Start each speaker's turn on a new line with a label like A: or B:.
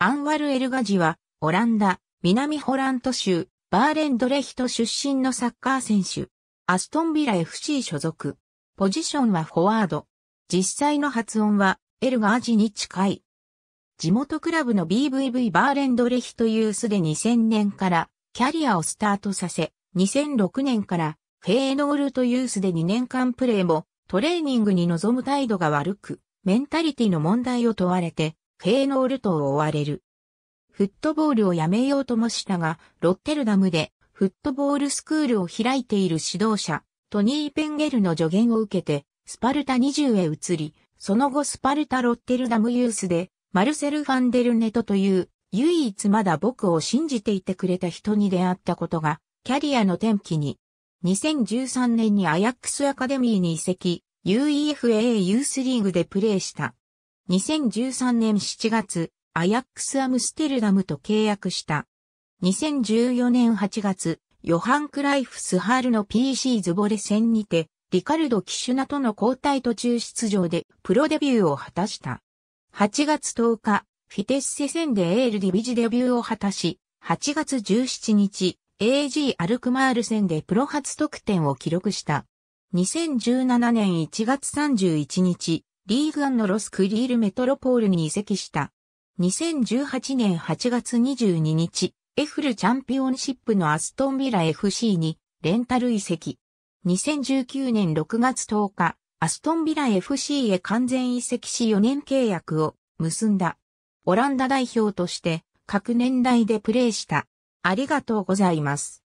A: ア
B: ンワル・エルガジは、オランダ、南ホラント州、バーレンドレヒト出身のサッカー選手。アストンビラ FC 所属。ポジションはフォワード。実際の発音は、エルガージに近い。地元クラブの BVV バーレンドレヒトユースで2000年からキャリアをスタートさせ、2006年からフェーノールトユースで2年間プレーもトレーニングに臨む態度が悪く、メンタリティの問題を問われてフェーノールトを追われる。フットボールをやめようともしたが、ロッテルダムでフットボールスクールを開いている指導者、トニー・ペンゲルの助言を受けて、スパルタ20へ移り、その後スパルタ・ロッテルダムユースで、マルセル・ファンデルネトという唯一まだ僕を信じていてくれた人に出会ったことが、キャリアの転機に。2013年にアヤックスアカデミーに移籍、UEFA ユースリーグでプレーした。2013年7月、アヤックスアムステルダムと契約した。2014年8月、ヨハン・クライフ・スハールの PC ズボレ戦にて、リカルド・キシュナとの交代途中出場でプロデビューを果たした。8月10日、フィテッセ戦でエールディビジデビューを果たし、8月17日、AG アルクマール戦でプロ初得点を記録した。2017年1月31日、リーグアンのロスクリールメトロポールに移籍した。2018年8月22日、エフルチャンピオンシップのアストンビラ FC にレンタル移籍。2019年6月10日、アストンビラ FC へ完全移籍し4年契約を結んだ。オランダ代表として各年代でプレーした。ありがとうございます。